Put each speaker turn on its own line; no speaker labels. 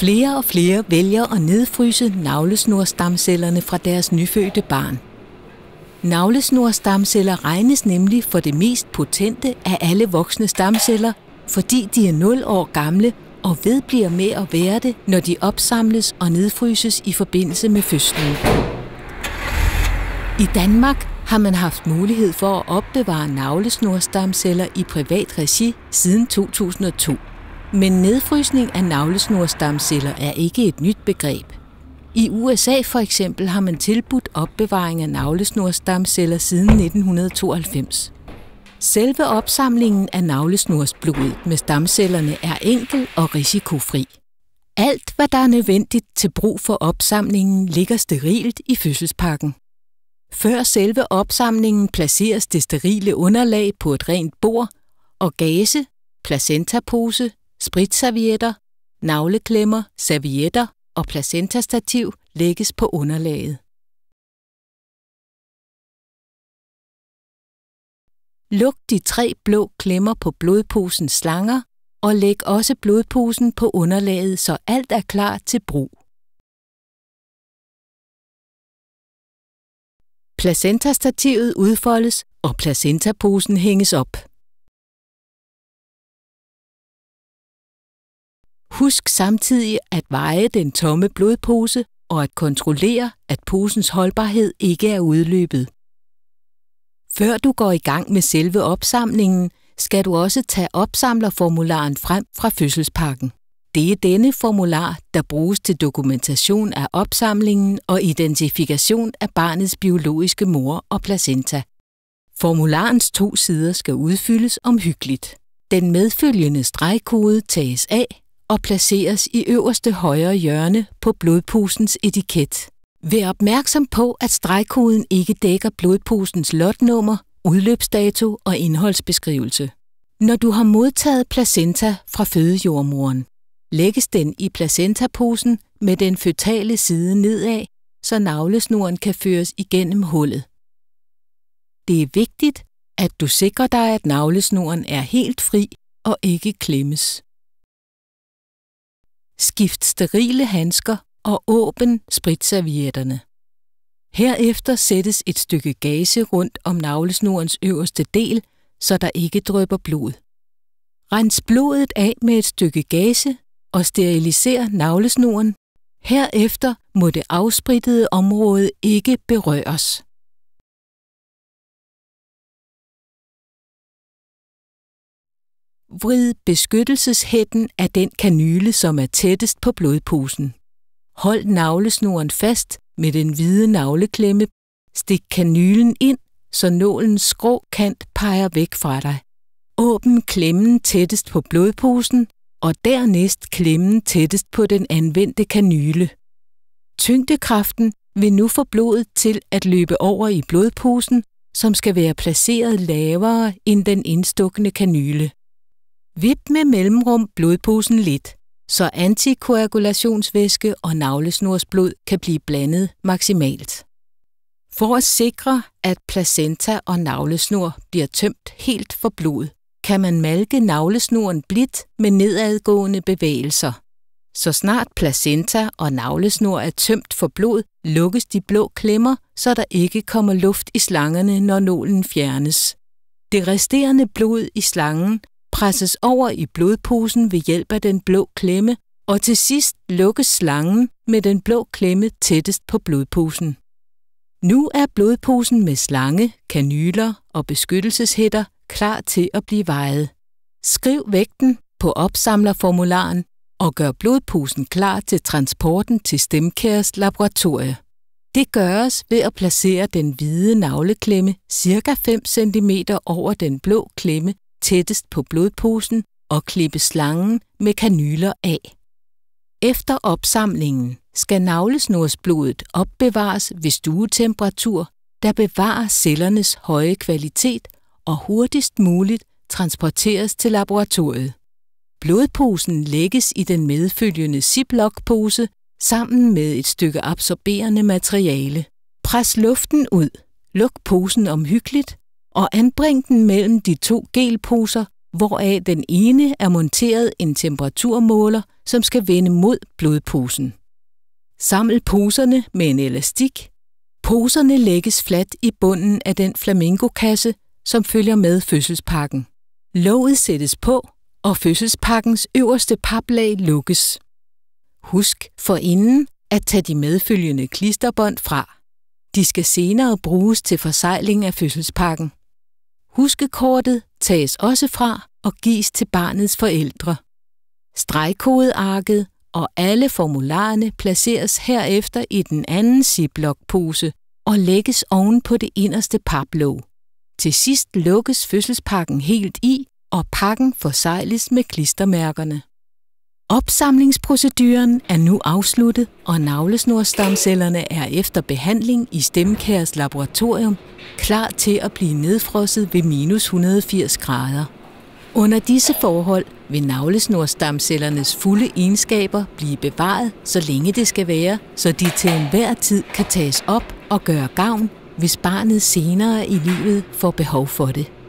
Flere og flere vælger at nedfryse navlesnorstamcellerne fra deres nyfødte barn. Navlesnorstamceller regnes nemlig for det mest potente af alle voksne stamceller, fordi de er 0 år gamle og vedbliver med at være det, når de opsamles og nedfryses i forbindelse med fødslen. I Danmark har man haft mulighed for at opbevare navlesnorstamceller i privat regi siden 2002. Men nedfrysning af navlesnorstamceller er ikke et nyt begreb. I USA for eksempel har man tilbudt opbevaring af navlesnorstamceller siden 1992. Selve opsamlingen af navlesnorsblodet med stamcellerne er enkel og risikofri. Alt, hvad der er nødvendigt til brug for opsamlingen, ligger sterilt i fødselspakken. Før selve opsamlingen placeres det sterile underlag på et rent bord og gase, placentapose Spritservietter, nagleklemmer, servietter og placentastativ lægges på underlaget. Luk de tre blå klemmer på blodposens slanger og læg også blodposen på underlaget, så alt er klar til brug. Placentastativet udfoldes, og placentaposen hænges op. Husk samtidig at veje den tomme blodpose og at kontrollere, at posens holdbarhed ikke er udløbet. Før du går i gang med selve opsamlingen, skal du også tage opsamlerformularen frem fra fødselspakken. Det er denne formular, der bruges til dokumentation af opsamlingen og identifikation af barnets biologiske mor og placenta. Formularens to sider skal udfyldes omhyggeligt. Den medfølgende stregkode tages af, og placeres i øverste højre hjørne på blodpusens etiket. Vær opmærksom på, at stregkoden ikke dækker blodpusens lotnummer, udløbsdato og indholdsbeskrivelse. Når du har modtaget placenta fra fødejordmoren, lægges den i placentaposen med den føtale side nedad, så navlesnoren kan føres igennem hullet. Det er vigtigt, at du sikrer dig, at navlesnoren er helt fri og ikke klemmes. Skift sterile handsker og åbn spritservietterne. Herefter sættes et stykke gase rundt om navlesnorens øverste del, så der ikke drøber blod. Rens blodet af med et stykke gase og steriliser navlesnoren. Herefter må det afsprittede område ikke berøres. Vrid beskyttelseshætten af den kanyle, som er tættest på blodposen. Hold navlesnoren fast med den hvide navleklemme. Stik kanylen ind, så nålens skrå kant peger væk fra dig. Åbn klemmen tættest på blodposen, og dernæst klemmen tættest på den anvendte kanyle. Tyngdekraften vil nu få blodet til at løbe over i blodposen, som skal være placeret lavere end den indstukkende kanyle. Vip med mellemrum blodposen lidt, så antikoagulationsvæske og navlesnorsblod kan blive blandet maksimalt. For at sikre, at placenta og navlesnor bliver tømt helt for blod, kan man malke navlesnoren blidt med nedadgående bevægelser. Så snart placenta og navlesnor er tømt for blod, lukkes de blå klemmer, så der ikke kommer luft i slangerne, når nålen fjernes. Det resterende blod i slangen presses over i blodposen ved hjælp af den blå klemme, og til sidst lukkes slangen med den blå klemme tættest på blodposen. Nu er blodposen med slange, kanyler og beskyttelseshætter klar til at blive vejet. Skriv vægten på opsamlerformularen og gør blodposen klar til transporten til Stemkærs laboratorie. Det gøres ved at placere den hvide navleklemme ca. 5 cm over den blå klemme tættest på blodposen og klippe slangen med kanyler af. Efter opsamlingen skal navlesnorsblodet opbevares ved stuetemperatur, der bevarer cellernes høje kvalitet og hurtigst muligt transporteres til laboratoriet. Blodposen lægges i den medfølgende Ziploc-pose sammen med et stykke absorberende materiale. Pres luften ud, luk posen omhyggeligt og anbring den mellem de to gelposer, hvoraf den ene er monteret en temperaturmåler, som skal vende mod blodposen. Saml poserne med en elastik. Poserne lægges fladt i bunden af den flamingokasse, som følger med fødselspakken. Låget sættes på, og fødselspakkens øverste paplag lukkes. Husk forinden at tage de medfølgende klisterbånd fra. De skal senere bruges til forsejling af fødselspakken. Huskekortet tages også fra og gives til barnets forældre. Stregkodearket og alle formularerne placeres herefter i den anden ziplock-pose og lægges oven på det inderste paplåg. Til sidst lukkes fødselspakken helt i, og pakken forsejles med klistermærkerne. Opsamlingsproceduren er nu afsluttet, og navlesnorstamcellerne er efter behandling i Stemkærs laboratorium klar til at blive nedfrosset ved minus 180 grader. Under disse forhold vil navlesnorstamcellernes fulde egenskaber blive bevaret, så længe det skal være, så de til enhver tid kan tages op og gøre gavn, hvis barnet senere i livet får behov for det.